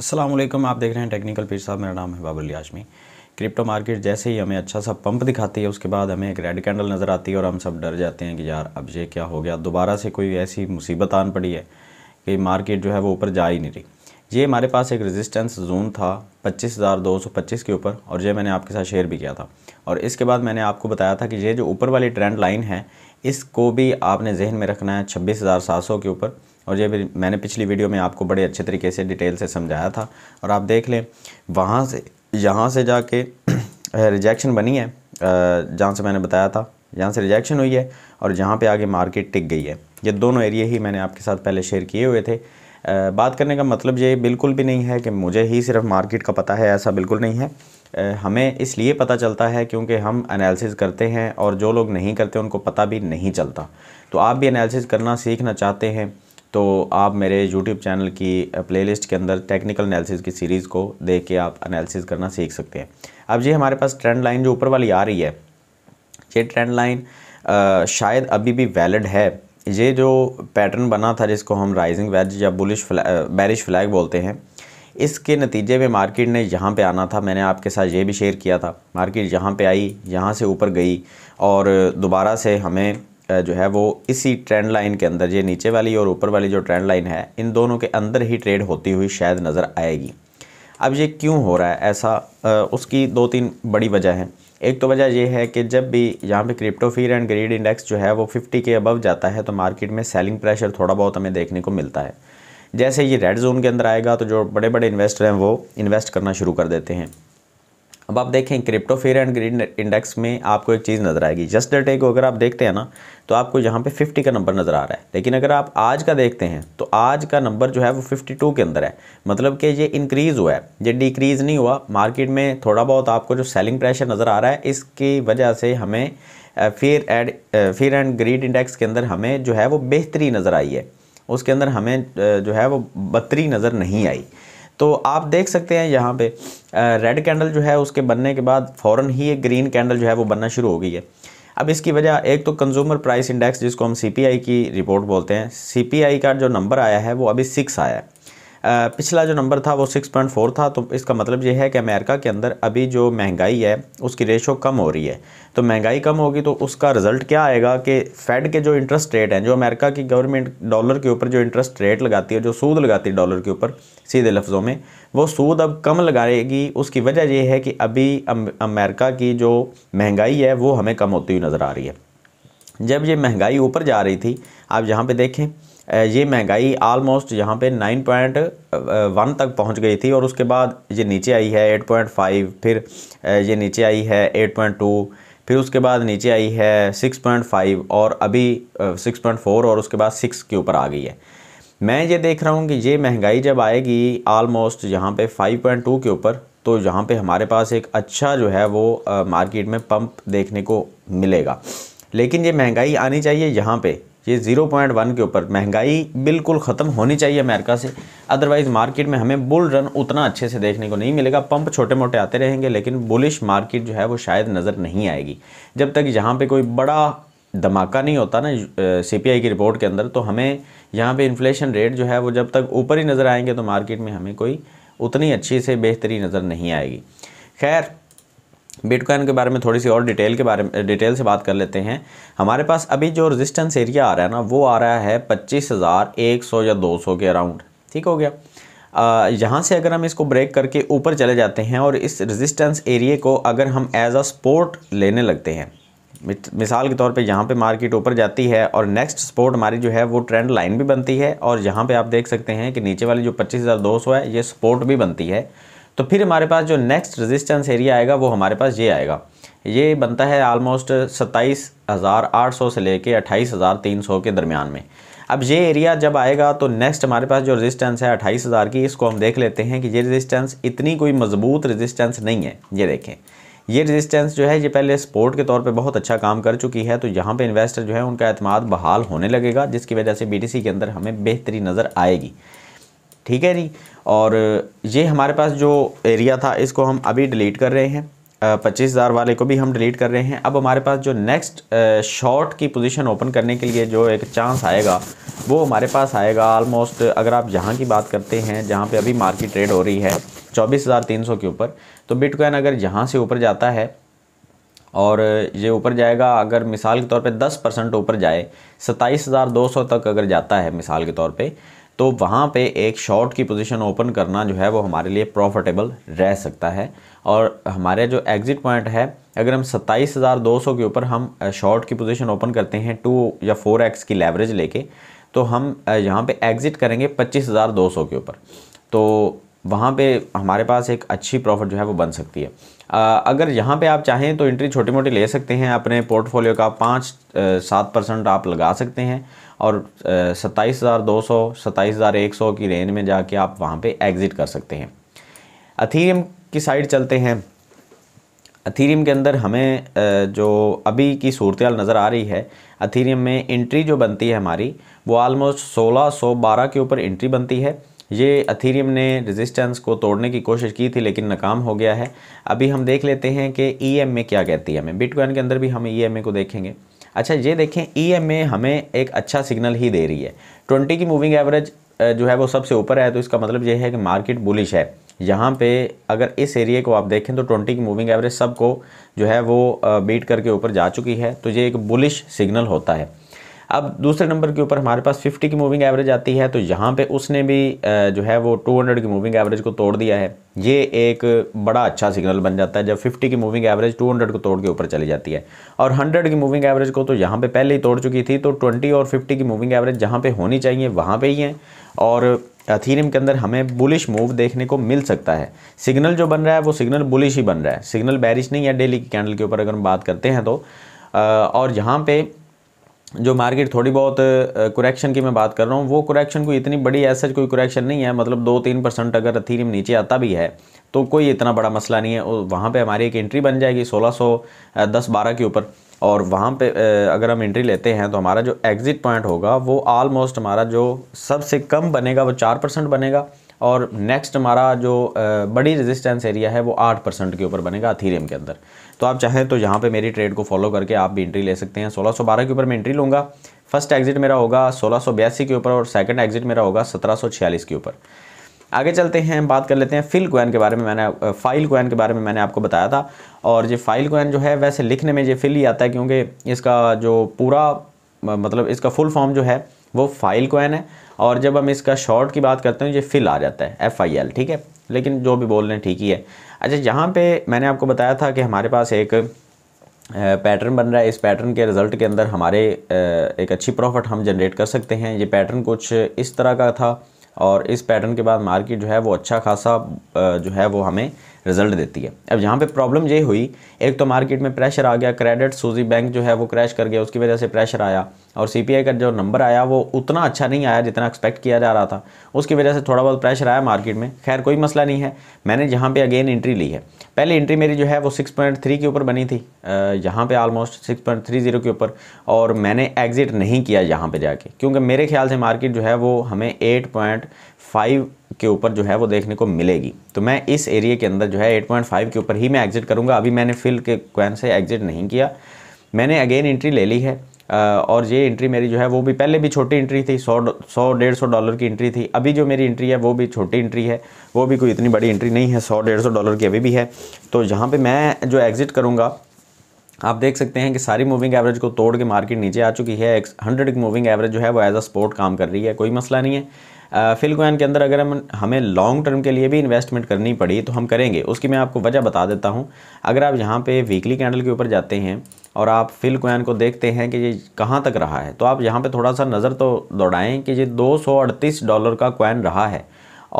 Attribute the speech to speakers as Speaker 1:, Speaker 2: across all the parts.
Speaker 1: असलम आप देख रहे हैं टेक्निकल पीर साहब मेरा नाम है बाबुल लियाशमी क्रिप्टो मार्केट जैसे ही हमें अच्छा सा पंप दिखाती है उसके बाद हमें एक रेड कैंडल नज़र आती है और हम सब डर जाते हैं कि यार अब ये क्या हो गया दोबारा से कोई ऐसी मुसीबत आन पड़ी है कि मार्केट जो है वो ऊपर जा ही नहीं रही ये हमारे पास एक रेजिस्टेंस जोन था 25,225 के ऊपर और ये मैंने आपके साथ शेयर भी किया था और इसके बाद मैंने आपको बताया था कि ये जो ऊपर वाली ट्रेंड लाइन है इसको भी आपने जहन में रखना है 26,700 के ऊपर और ये भी मैंने पिछली वीडियो में आपको बड़े अच्छे तरीके से डिटेल से समझाया था और आप देख लें वहाँ से यहाँ से जाके रिजेक्शन बनी है जहाँ से मैंने बताया था यहाँ से रिजेक्शन हुई है और जहाँ पे आगे मार्केट टिक गई है ये दोनों एरिए ही मैंने आपके साथ पहले शेयर किए हुए थे आ, बात करने का मतलब ये बिल्कुल भी नहीं है कि मुझे ही सिर्फ मार्केट का पता है ऐसा बिल्कुल नहीं है आ, हमें इसलिए पता चलता है क्योंकि हम एनालिसिस करते हैं और जो लोग नहीं करते उनको पता भी नहीं चलता तो आप भी एनालिसिस करना सीखना चाहते हैं तो आप मेरे यूट्यूब चैनल की प्लेलिस्ट के अंदर टेक्निकल एनालिसिस की सीरीज़ को देख के आप एनालिसिस करना सीख सकते हैं अब ये हमारे पास ट्रेंड लाइन जो ऊपर वाली आ रही है ये ट्रेंड लाइन शायद अभी भी वैलिड है ये जो पैटर्न बना था जिसको हम राइजिंग वेज या बुलिश फ्लैग बैरिश फ्लैग बोलते हैं इसके नतीजे में मार्केट ने यहाँ पे आना था मैंने आपके साथ ये भी शेयर किया था मार्केट यहाँ पे आई यहाँ से ऊपर गई और दोबारा से हमें जो है वो इसी ट्रेंड लाइन के अंदर ये नीचे वाली और ऊपर वाली जो ट्रेंड लाइन है इन दोनों के अंदर ही ट्रेड होती हुई शायद नज़र आएगी अब ये क्यों हो रहा है ऐसा आ, उसकी दो तीन बड़ी वजह है एक तो वजह यह है कि जब भी यहाँ पे क्रिप्टोफीर एंड ग्रीड इंडेक्स जो है वो 50 के अबव जाता है तो मार्केट में सेलिंग प्रेशर थोड़ा बहुत हमें देखने को मिलता है जैसे ये रेड जोन के अंदर आएगा तो जो बड़े बड़े इन्वेस्टर हैं वो इन्वेस्ट करना शुरू कर देते हैं अब आप देखें crypto fear and green index में आपको एक चीज़ नज़र आएगी जस्ट डेट को अगर आप देखते हैं ना तो आपको यहाँ पे 50 का नंबर नज़र आ रहा है लेकिन अगर आप आज का देखते हैं तो आज का नंबर जो है वो 52 के अंदर है मतलब कि ये इंक्रीज़ हुआ है ये डिक्रीज़ नहीं हुआ मार्केट में थोड़ा बहुत आपको जो सेलिंग प्रेशर नज़र आ रहा है इसकी वजह से हमें fear and fear and greed index के अंदर हमें जो है वो बेहतरी नज़र आई है उसके अंदर हमें जो है वो बदतरी नज़र नहीं आई तो आप देख सकते हैं यहाँ पे रेड कैंडल जो है उसके बनने के बाद फ़ौरन ही एक ग्रीन कैंडल जो है वो बनना शुरू हो गई है अब इसकी वजह एक तो कंज्यूमर प्राइस इंडेक्स जिसको हम सीपीआई की रिपोर्ट बोलते हैं सीपीआई का जो नंबर आया है वो अभी सिक्स आया है पिछला जो नंबर था वो 6.4 था तो इसका मतलब ये है कि अमेरिका के अंदर अभी जो महंगाई है उसकी रेशो कम हो रही है तो महंगाई कम होगी तो उसका रिज़ल्ट क्या आएगा कि फ़ेड के जो इंटरेस्ट रेट हैं जो अमेरिका की गवर्नमेंट डॉलर के ऊपर जो इंटरेस्ट रेट लगाती है जो सूद लगाती है डॉलर के ऊपर सीधे लफ्ज़ों में वो सूद अब कम लगाएगी उसकी वजह यह है कि अभी अमेरिका की जो महंगाई है वो हमें कम होती हुई नज़र आ रही है जब ये महंगाई ऊपर जा रही थी आप यहाँ पे देखें ये महंगाई आलमोस्ट यहाँ पे नाइन पॉइंट वन तक पहुँच गई थी और उसके बाद ये नीचे आई है एट पॉइंट फाइव फिर ये नीचे आई है एट पॉइंट टू फिर उसके बाद नीचे आई है सिक्स पॉइंट फाइव और अभी सिक्स पॉइंट फोर और उसके बाद सिक्स के ऊपर आ गई है मैं ये देख रहा हूँ कि ये महंगाई जब आएगी आलमोस्ट यहाँ पे 5.2 के ऊपर तो यहाँ पे हमारे पास एक अच्छा जो है वो मार्केट में पंप देखने को मिलेगा लेकिन ये महंगाई आनी चाहिए यहाँ पे ये 0.1 के ऊपर महंगाई बिल्कुल ख़त्म होनी चाहिए अमेरिका से अदरवाइज़ मार्केट में हमें बुल रन उतना अच्छे से देखने को नहीं मिलेगा पंप छोटे मोटे आते रहेंगे लेकिन बुलिश मार्केट जो है वो शायद नज़र नहीं आएगी जब तक यहाँ पे कोई बड़ा धमाका नहीं होता ना सीपीआई की रिपोर्ट के अंदर तो हमें यहाँ पे इन्फ्लेशन रेट जो है वो जब तक ऊपर ही नज़र आएंगे तो मार्केट में हमें कोई उतनी अच्छी से बेहतरी नज़र नहीं आएगी खैर बिटकॉइन के बारे में थोड़ी सी और डिटेल के बारे में डिटेल से बात कर लेते हैं हमारे पास अभी जो रेजिस्टेंस एरिया आ रहा है ना वो आ रहा है पच्चीस हज़ार एक सौ या दो सौ के अराउंड ठीक हो गया यहाँ से अगर हम इसको ब्रेक करके ऊपर चले जाते हैं और इस रेजिस्टेंस एरिए को अगर हम एज अ स्पोर्ट लेने लगते हैं मिसाल के तौर पे यहाँ पे मार्केट ऊपर जाती है और नेक्स्ट सपोर्ट हमारी जो है वो ट्रेंड लाइन भी बनती है और यहाँ पे आप देख सकते हैं कि नीचे वाली जो 25,200 है ये सपोर्ट भी बनती है तो फिर हमारे पास जो नेक्स्ट रेजिस्टेंस एरिया आएगा वो हमारे पास ये आएगा ये बनता है आलमोस्ट सत्ताईस हज़ार आठ सौ से लेके अट्ठाईस हज़ार तीन सौ के दरमियान में अब ये एरिया जब आएगा तो नेक्स्ट हमारे पास जो रेजिस्टेंस है अट्ठाईस हज़ार की इसको हम देख लेते हैं कि ये रेजिस्टेंस इतनी कोई मजबूत रेजिस्टेंस नहीं है ये देखें ये रेजिस्टेंस जो है ये पहले सपोर्ट के तौर पे बहुत अच्छा काम कर चुकी है तो यहाँ पे इन्वेस्टर जो है उनका अतमाद बहाल होने लगेगा जिसकी वजह से बीटीसी के अंदर हमें बेहतरी नज़र आएगी ठीक है जी और ये हमारे पास जो एरिया था इसको हम अभी डिलीट कर रहे हैं पच्चीस हज़ार वाले को भी हम डिलीट कर रहे हैं अब हमारे पास जो नेक्स्ट शॉर्ट की पोजीशन ओपन करने के लिए जो एक चांस आएगा वो हमारे पास आएगा आलमोस्ट अगर आप यहाँ की बात करते हैं जहाँ पे अभी मार्केट ट्रेड हो रही है चौबीस हज़ार तीन सौ के ऊपर तो बिटकॉइन अगर यहाँ से ऊपर जाता है और ये ऊपर जाएगा अगर मिसाल के तौर पर दस परसेंट ऊपर जाए सत्ताईस हज़ार दो सौ तक अगर जाता है मिसाल के तौर पर तो वहाँ पे एक शॉर्ट की पोजीशन ओपन करना जो है वो हमारे लिए प्रॉफिटेबल रह सकता है और हमारे जो एग्ज़िट पॉइंट है अगर हम 27,200 के ऊपर हम शॉर्ट की पोजीशन ओपन करते हैं टू या फोर एक्स की लेवरेज लेके तो हम यहाँ पे एग्ज़िट करेंगे 25,200 के ऊपर तो वहाँ पे हमारे पास एक अच्छी प्रॉफिट जो है वो बन सकती है अगर यहाँ पे आप चाहें तो एंट्री छोटी मोटी ले सकते हैं अपने पोर्टफोलियो का पाँच सात परसेंट आप लगा सकते हैं और सत्ताईस हज़ार दो सौ सत्ताईस हज़ार एक सौ की रेंज में जाके आप वहाँ पे एग्ज़िट कर सकते हैं अथीरियम की साइड चलते हैं अथीरियम के अंदर हमें जो अभी की सूरत नज़र आ रही है अथीरियम में एंट्री जो बनती है हमारी वो आलमोस्ट सोलह सौ बारह के ऊपर एंट्री बनती है ये अथीरियम ने रेजिस्टेंस को तोड़ने की कोशिश की थी लेकिन नाकाम हो गया है अभी हम देख लेते हैं कि ई e क्या कहती है हमें बिटकॉइन के अंदर भी हम ई e को देखेंगे अच्छा ये देखें ई एम ए हमें एक अच्छा सिग्नल ही दे रही है ट्वेंटी की मूविंग एवरेज जो है वो सबसे ऊपर है तो इसका मतलब ये है कि मार्केट बुलिश है यहाँ पे अगर इस एरिया को आप देखें तो 20 की मूविंग एवरेज सबको जो है वो बीट करके ऊपर जा चुकी है तो ये एक बुलिश सिग्नल होता है अब दूसरे नंबर के ऊपर हमारे पास 50 की मूविंग एवरेज आती है तो यहाँ पे उसने भी जो है वो 200 की मूविंग एवरेज को तोड़ दिया है ये एक बड़ा अच्छा सिग्नल बन जाता है जब 50 की मूविंग एवरेज 200 को तोड़ के ऊपर चली जाती है और 100 की मूविंग एवरेज को तो यहाँ पे पहले ही तोड़ चुकी थी तो 20 और 50 की मूविंग एवरेज जहाँ पे होनी चाहिए वहाँ पे ही है और अथीरियम के अंदर हमें बुलिश मूव देखने को मिल सकता है सिग्नल जो बन रहा है वो सिग्नल बुलिश ही बन रहा है सिग्नल बैरिश नहीं है डेली की कैंडल के ऊपर अगर हम बात करते हैं तो और यहाँ पे जो मार्केट थोड़ी बहुत कुरेक्शन की मैं बात कर रहा हूँ वो कुरेक्शन कोई इतनी बड़ी ऐसा कोई कुरेक्शन नहीं है मतलब दो तीन परसेंट अगर अथीरियम नीचे आता भी है तो कोई इतना बड़ा मसला नहीं है वहाँ पे हमारी एक एंट्री बन जाएगी सोलह सौ दस बारह के ऊपर और वहाँ पे अगर हम एंट्री लेते हैं तो हमारा जो एग्ज़िट पॉइंट होगा वो आलमोस्ट हमारा जो सबसे कम बनेगा वो चार परसेंट बनेगा और नेक्स्ट हमारा जो बड़ी रेजिस्टेंस एरिया है वो आठ परसेंट के ऊपर बनेगा अथीरियम के अंदर तो आप चाहें तो यहाँ पे मेरी ट्रेड को फॉलो करके आप भी एंट्री ले सकते हैं 1612 के ऊपर मैं एंट्री लूँगा फर्स्ट एग्जिट मेरा होगा सोलह के ऊपर और सेकेंड एग्जिट मेरा होगा सत्रह के ऊपर आगे चलते हैं बात कर लेते हैं फिल क्वैन के बारे में मैंने फाइल क्वैन के बारे में मैंने आपको बताया था और ये फाइल क्वैन जो है वैसे लिखने में ये फिल ही आता है क्योंकि इसका जो पूरा मतलब इसका फुल फॉर्म जो है वो फाइल क्वैन है और जब हम इसका शॉर्ट की बात करते हैं ये फिल आ जाता है एफ़ आई एल ठीक है लेकिन जो भी बोल रहे हैं ठीक ही है अच्छा यहाँ पे मैंने आपको बताया था कि हमारे पास एक पैटर्न बन रहा है इस पैटर्न के रिज़ल्ट के अंदर हमारे एक अच्छी प्रॉफिट हम जनरेट कर सकते हैं ये पैटर्न कुछ इस तरह का था और इस पैटर्न के बाद मार्केट जो है वो अच्छा खासा जो है वो हमें रिज़ल्ट देती है अब यहाँ पे प्रॉब्लम ये हुई एक तो मार्केट में प्रेशर आ गया क्रेडिट सूजी बैंक जो है वो क्रैश कर गया उसकी वजह से प्रेशर आया और सी का जो नंबर आया वो उतना अच्छा नहीं आया जितना एक्सपेक्ट किया जा रहा था उसकी वजह से थोड़ा बहुत प्रेशर आया मार्केट में खैर कोई मसला नहीं है मैंने जहाँ पे अगेन एंट्री ली है पहले एंट्री मेरी जो है वो 6.3 के ऊपर बनी थी यहाँ पे ऑलमोस्ट 6.30 के ऊपर और मैंने एग्ज़िट नहीं किया यहाँ पर जाके क्योंकि मेरे ख्याल से मार्केट जो है वो हमें एट के ऊपर जो है वो देखने को मिलेगी तो मैं इस एरिए के अंदर जो है एट के ऊपर ही मैं एग्ज़िट करूँगा अभी मैंने फिल के क्वन से एग्ज़िट नहीं किया मैंने अगेन एंट्री ले ली है और ये इंट्री मेरी जो है वो भी पहले भी छोटी इंट्री थी सौ सौ डेढ़ सौ डॉलर की एंट्री थी अभी जो मेरी एंट्री है वो भी छोटी इंट्री है वो भी कोई इतनी बड़ी एंट्री नहीं है सौ डेढ़ सौ डॉलर की अभी भी है तो यहाँ पर मैं जो एग्ज़िट करूँगा आप देख सकते हैं कि सारी मूविंग एवरेज को तोड़ के मार्केट नीचे आ चुकी है हंड्रेड की मूविंग एवरेज जो है वो एज अ स्पोर्ट काम कर रही है कोई मसला नहीं है फिलगोइन के अंदर अगर हम हमें लॉन्ग टर्म के लिए भी इन्वेस्टमेंट करनी पड़ी तो हम करेंगे उसकी मैं आपको वजह बता देता हूँ अगर आप यहाँ पर वीकली कैंडल के ऊपर जाते हैं और आप फिल कोयन को देखते हैं कि ये कहाँ तक रहा है तो आप यहाँ पर थोड़ा सा नज़र तो दौड़ाएँ कि ये दो डॉलर का कोयन रहा है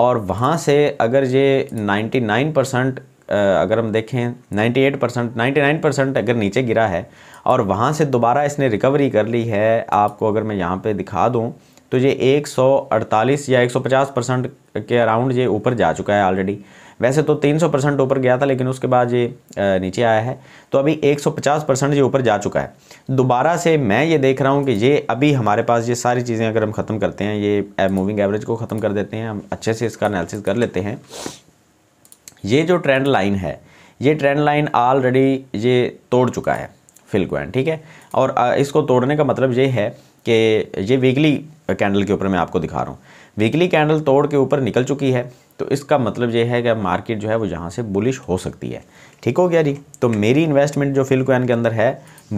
Speaker 1: और वहाँ से अगर ये नाइन्टी परसेंट अगर हम देखें 98 परसेंट नाइन्टी परसेंट अगर नीचे गिरा है और वहाँ से दोबारा इसने रिकवरी कर ली है आपको अगर मैं यहाँ पे दिखा दूँ तो ये 148 या 150 परसेंट के अराउंड ये ऊपर जा चुका है ऑलरेडी वैसे तो 300 परसेंट ऊपर गया था लेकिन उसके बाद ये नीचे आया है तो अभी 150 परसेंट ये ऊपर जा चुका है दोबारा से मैं ये देख रहा हूँ कि ये अभी हमारे पास ये सारी चीज़ें अगर हम ख़त्म करते हैं ये मूविंग एवरेज को ख़त्म कर देते हैं हम अच्छे से इसका एनालिसिस कर लेते हैं ये जो ट्रेंड लाइन है ये ट्रेंड लाइन ऑलरेडी ये तोड़ चुका है फिलक्वेन ठीक है और इसको तोड़ने का मतलब ये है कि ये वीकली कैंडल के ऊपर मैं आपको दिखा रहा हूँ वीकली कैंडल तोड़ के ऊपर निकल चुकी है तो इसका मतलब ये है कि मार्केट जो है वो यहाँ से बुलिश हो सकती है ठीक हो गया जी तो मेरी इन्वेस्टमेंट जो फिल के अंदर है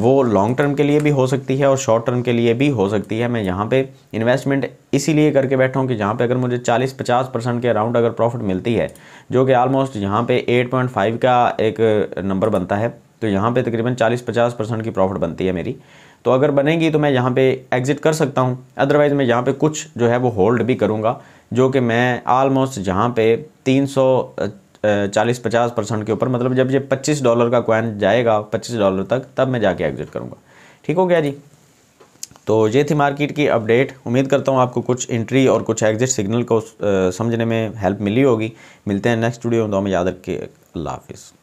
Speaker 1: वो लॉन्ग टर्म के लिए भी हो सकती है और शॉर्ट टर्म के लिए भी हो सकती है मैं यहाँ पे इन्वेस्टमेंट इसीलिए करके बैठा हूँ कि जहाँ पे अगर मुझे 40-50 परसेंट के अराउंड अगर प्रॉफिट मिलती है जो कि आलमोस्ट यहाँ पे 8.5 का एक नंबर बनता है तो यहाँ पे तकरीबन 40-50 परसेंट की प्रॉफिट बनती है मेरी तो अगर बनेगी तो मैं यहाँ पे एग्ज़िट कर सकता हूँ अदरवाइज़ मैं यहाँ पे कुछ जो है वो होल्ड भी करूँगा जो कि मैं आलमोस्ट जहाँ पे तीन सौ चालीस पचास परसेंट के ऊपर मतलब जब ये पच्चीस डॉलर का कॉइन जाएगा पच्चीस डॉलर तक तब मैं जाके एग्ज़िट करूँगा ठीक हो गया जी तो ये थी मार्केट की अपडेट उम्मीद करता हूँ आपको कुछ एंट्री और कुछ एग्ज़िट सिग्नल को समझने में हेल्प मिली होगी मिलते हैं नेक्स्ट वीडियो में तो याद रखिए अल्लाह हाफिज़